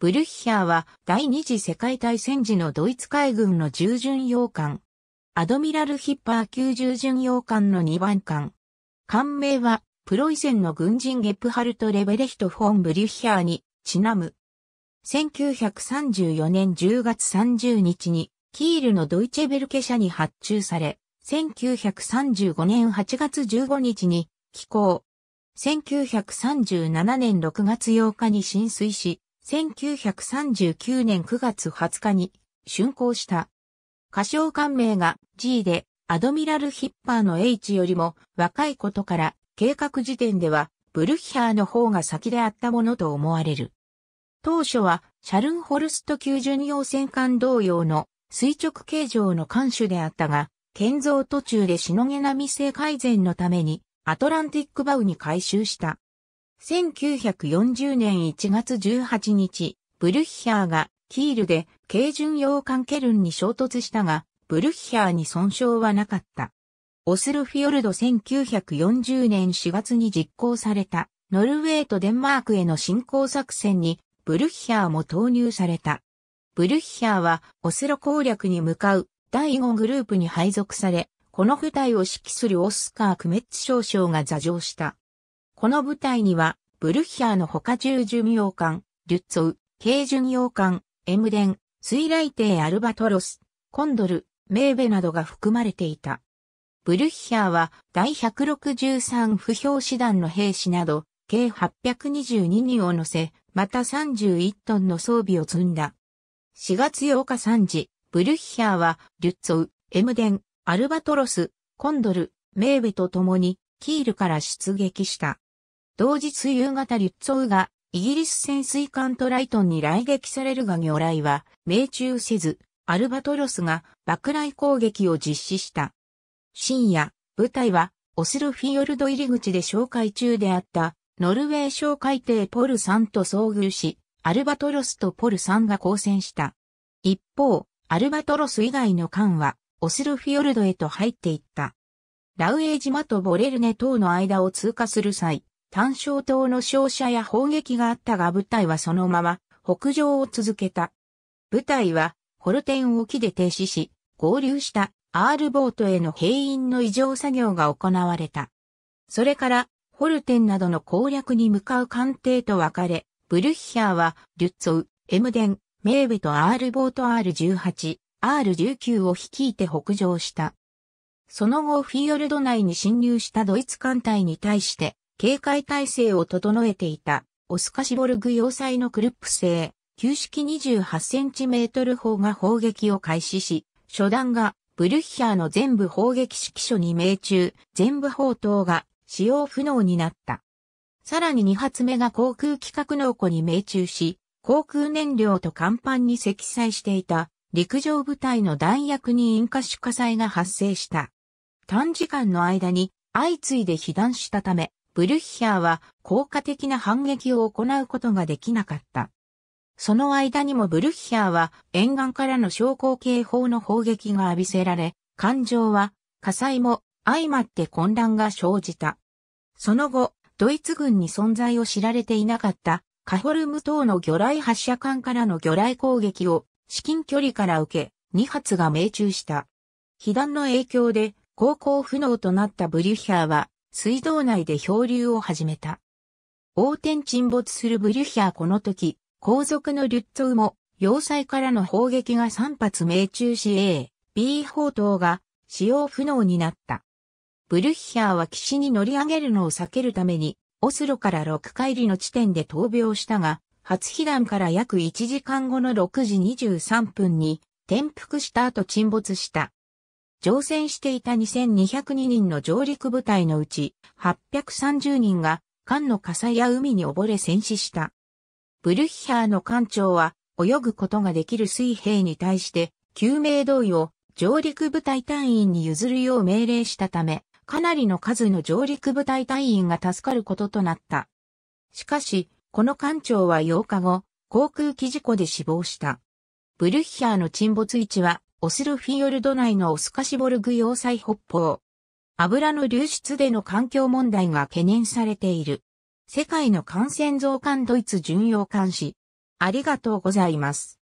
ブルッヒャーは第二次世界大戦時のドイツ海軍の従巡洋艦。アドミラルヒッパー級従巡洋艦の2番艦。艦名はプロイセンの軍人ゲップハルト・レベレヒト・フォン・ブリュッヒャーにちなむ。1934年10月30日にキールのドイチェベルケ社に発注され、1935年8月15日に寄港。1937年6月8日に浸水し、1939年9月20日に竣工した。歌唱官名が G でアドミラルヒッパーの H よりも若いことから計画時点ではブルッヒャーの方が先であったものと思われる。当初はシャルンホルスト級巡洋戦艦同様の垂直形状の艦首であったが、建造途中でしのげな未成改善のためにアトランティックバウに改修した。1940年1月18日、ブルッヒャーがキールで軽巡洋艦ケルンに衝突したが、ブルッヒャーに損傷はなかった。オスルフィヨルド1940年4月に実行されたノルウェーとデンマークへの侵攻作戦にブルッヒャーも投入された。ブルッヒャーはオスロ攻略に向かう第5グループに配属され、この部隊を指揮するオスカー・クメッツ少将が座上した。この部隊には、ブルッヒャーの他10巡洋艦、リュッツォウ、軽巡洋艦、エムデン、水雷艇アルバトロス、コンドル、メーベなどが含まれていた。ブルッヒャーは第163不評師団の兵士など、計822人を乗せ、また31トンの装備を積んだ。4月8日3時、ブルッヒャーは、リュッツォウ、エムデン、アルバトロス、コンドル、メーベと共に、キールから出撃した。同日夕方リュッツォウがイギリス潜水艦トライトンに来撃されるが魚雷は命中せず、アルバトロスが爆雷攻撃を実施した。深夜、部隊はオスルフィヨルド入り口で紹介中であったノルウェー小海艇ポルさんと遭遇し、アルバトロスとポルさんが交戦した。一方、アルバトロス以外の艦はオスルフィヨルドへと入っていった。ラウエー島とボレルネ島の間を通過する際、単勝島の勝者や砲撃があったが部隊はそのまま北上を続けた。部隊はホルテン沖で停止し、合流したアールボートへの兵員の異常作業が行われた。それからホルテンなどの攻略に向かう艦艇と別れ、ブルッヒャーはリュッツウ、エムデン、メーベとアールボート R18、R19 を率いて北上した。その後フィヨルド内に侵入したドイツ艦隊に対して警戒体制を整えていた、オスカシボルグ要塞のクルップ製、旧式2 8トル砲が砲撃を開始し、初弾がブルッヒャーの全部砲撃指揮所に命中、全部砲塔が使用不能になった。さらに2発目が航空規格納庫に命中し、航空燃料と甲板に積載していた陸上部隊の弾薬に引火主火災が発生した。短時間の間に相次いで被弾したため、ブルッヒャーは効果的な反撃を行うことができなかった。その間にもブルッヒャーは沿岸からの昇降警報の砲撃が浴びせられ、艦上は火災も相まって混乱が生じた。その後、ドイツ軍に存在を知られていなかったカホルム島の魚雷発射管からの魚雷攻撃を至近距離から受け、2発が命中した。被弾の影響で航行不能となったブリュッヒャーは水道内で漂流を始めた。横転沈没するブリュヒャーこの時、後続のリュッツウも、要塞からの砲撃が3発命中し A、B 砲塔が使用不能になった。ブリュヒャーは岸に乗り上げるのを避けるために、オスロから6回りの地点で闘病したが、初被弾から約1時間後の6時23分に転覆した後沈没した。乗船していた2202人の上陸部隊のうち830人が艦の火災や海に溺れ戦死した。ブルヒハーの艦長は泳ぐことができる水兵に対して救命胴衣を上陸部隊隊員に譲るよう命令したため、かなりの数の上陸部隊隊員が助かることとなった。しかし、この艦長は8日後、航空機事故で死亡した。ブルッヒャーの沈没位置はオスルフィヨルド内のオスカシボルグ要塞北方。油の流出での環境問題が懸念されている。世界の感染増加ドイツ巡洋監視。ありがとうございます。